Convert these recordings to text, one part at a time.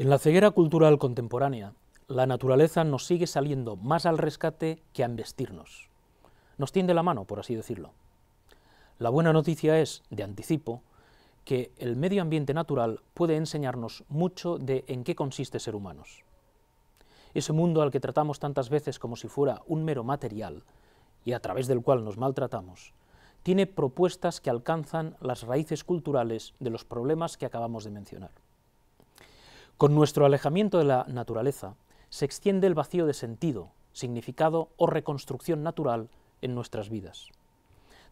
En la ceguera cultural contemporánea, la naturaleza nos sigue saliendo más al rescate que a embestirnos. Nos tiende la mano, por así decirlo. La buena noticia es, de anticipo, que el medio ambiente natural puede enseñarnos mucho de en qué consiste ser humanos. Ese mundo al que tratamos tantas veces como si fuera un mero material y a través del cual nos maltratamos, tiene propuestas que alcanzan las raíces culturales de los problemas que acabamos de mencionar. Con nuestro alejamiento de la naturaleza se extiende el vacío de sentido, significado o reconstrucción natural en nuestras vidas.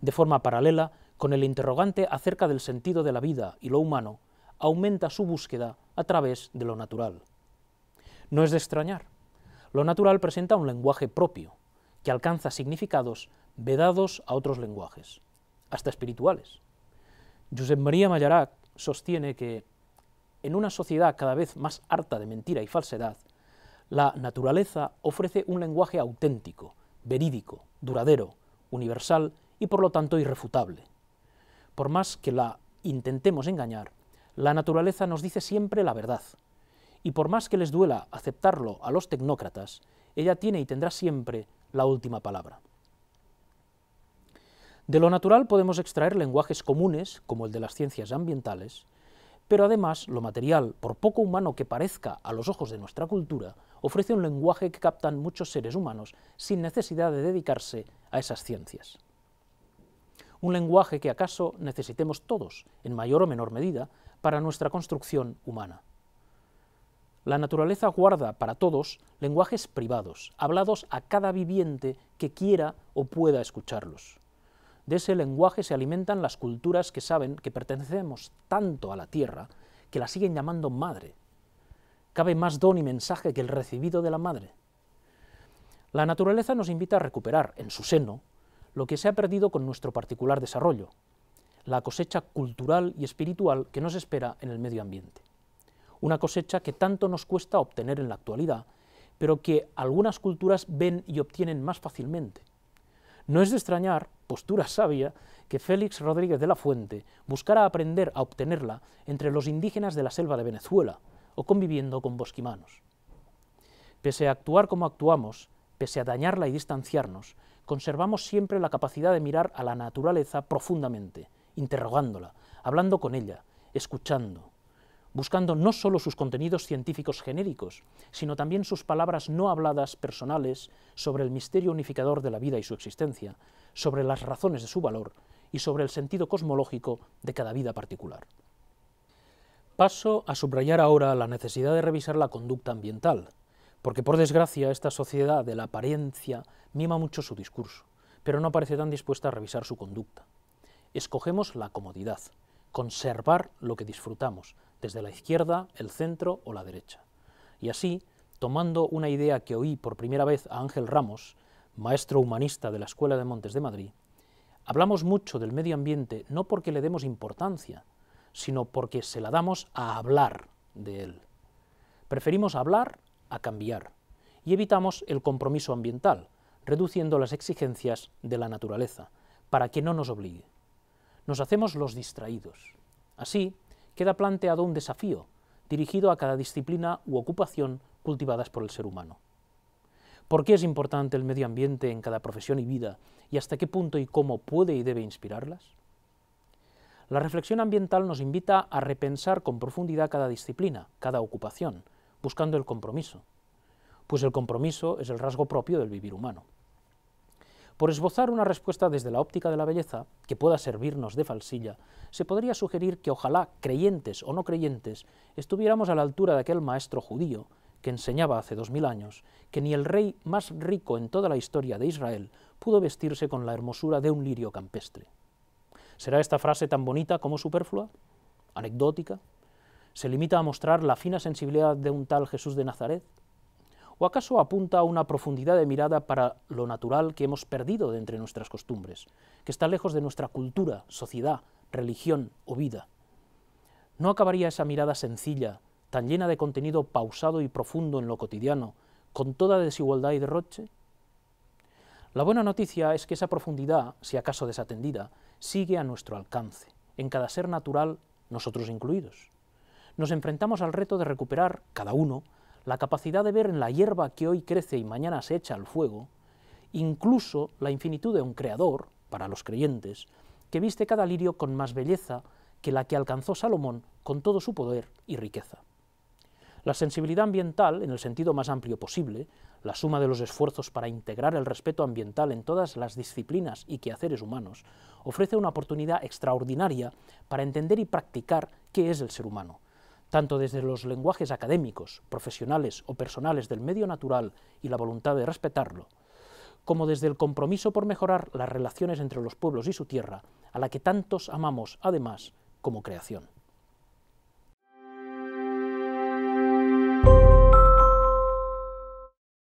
De forma paralela, con el interrogante acerca del sentido de la vida y lo humano, aumenta su búsqueda a través de lo natural. No es de extrañar. Lo natural presenta un lenguaje propio, que alcanza significados vedados a otros lenguajes, hasta espirituales. Josep María Mayarac sostiene que en una sociedad cada vez más harta de mentira y falsedad, la naturaleza ofrece un lenguaje auténtico, verídico, duradero, universal y por lo tanto irrefutable. Por más que la intentemos engañar, la naturaleza nos dice siempre la verdad. Y por más que les duela aceptarlo a los tecnócratas, ella tiene y tendrá siempre la última palabra. De lo natural podemos extraer lenguajes comunes, como el de las ciencias ambientales, pero además, lo material, por poco humano que parezca a los ojos de nuestra cultura, ofrece un lenguaje que captan muchos seres humanos sin necesidad de dedicarse a esas ciencias. Un lenguaje que acaso necesitemos todos, en mayor o menor medida, para nuestra construcción humana. La naturaleza guarda para todos lenguajes privados, hablados a cada viviente que quiera o pueda escucharlos. De ese lenguaje se alimentan las culturas que saben que pertenecemos tanto a la tierra que la siguen llamando madre. Cabe más don y mensaje que el recibido de la madre. La naturaleza nos invita a recuperar en su seno lo que se ha perdido con nuestro particular desarrollo, la cosecha cultural y espiritual que nos espera en el medio ambiente. Una cosecha que tanto nos cuesta obtener en la actualidad, pero que algunas culturas ven y obtienen más fácilmente. No es de extrañar, postura sabia, que Félix Rodríguez de la Fuente buscara aprender a obtenerla entre los indígenas de la selva de Venezuela o conviviendo con bosquimanos. Pese a actuar como actuamos, pese a dañarla y distanciarnos, conservamos siempre la capacidad de mirar a la naturaleza profundamente, interrogándola, hablando con ella, escuchando, buscando no solo sus contenidos científicos genéricos, sino también sus palabras no habladas personales sobre el misterio unificador de la vida y su existencia, sobre las razones de su valor y sobre el sentido cosmológico de cada vida particular. Paso a subrayar ahora la necesidad de revisar la conducta ambiental, porque por desgracia esta sociedad de la apariencia mima mucho su discurso, pero no parece tan dispuesta a revisar su conducta. Escogemos la comodidad, conservar lo que disfrutamos, desde la izquierda, el centro o la derecha. Y así, tomando una idea que oí por primera vez a Ángel Ramos, maestro humanista de la Escuela de Montes de Madrid, hablamos mucho del medio ambiente no porque le demos importancia, sino porque se la damos a hablar de él. Preferimos hablar a cambiar y evitamos el compromiso ambiental, reduciendo las exigencias de la naturaleza, para que no nos obligue. Nos hacemos los distraídos. Así, queda planteado un desafío dirigido a cada disciplina u ocupación cultivadas por el ser humano. ¿Por qué es importante el medio ambiente en cada profesión y vida y hasta qué punto y cómo puede y debe inspirarlas? La reflexión ambiental nos invita a repensar con profundidad cada disciplina, cada ocupación, buscando el compromiso, pues el compromiso es el rasgo propio del vivir humano. Por esbozar una respuesta desde la óptica de la belleza, que pueda servirnos de falsilla, se podría sugerir que ojalá, creyentes o no creyentes, estuviéramos a la altura de aquel maestro judío que enseñaba hace dos mil años que ni el rey más rico en toda la historia de Israel pudo vestirse con la hermosura de un lirio campestre. ¿Será esta frase tan bonita como superflua? ¿Anecdótica? ¿Se limita a mostrar la fina sensibilidad de un tal Jesús de Nazaret? ¿O acaso apunta a una profundidad de mirada para lo natural que hemos perdido de entre nuestras costumbres, que está lejos de nuestra cultura, sociedad, religión o vida? ¿No acabaría esa mirada sencilla, tan llena de contenido pausado y profundo en lo cotidiano, con toda desigualdad y derroche? La buena noticia es que esa profundidad, si acaso desatendida, sigue a nuestro alcance, en cada ser natural, nosotros incluidos. Nos enfrentamos al reto de recuperar, cada uno, la capacidad de ver en la hierba que hoy crece y mañana se echa al fuego, incluso la infinitud de un creador, para los creyentes, que viste cada lirio con más belleza que la que alcanzó Salomón con todo su poder y riqueza. La sensibilidad ambiental, en el sentido más amplio posible, la suma de los esfuerzos para integrar el respeto ambiental en todas las disciplinas y quehaceres humanos, ofrece una oportunidad extraordinaria para entender y practicar qué es el ser humano, tanto desde los lenguajes académicos, profesionales o personales del medio natural y la voluntad de respetarlo, como desde el compromiso por mejorar las relaciones entre los pueblos y su tierra, a la que tantos amamos además como creación.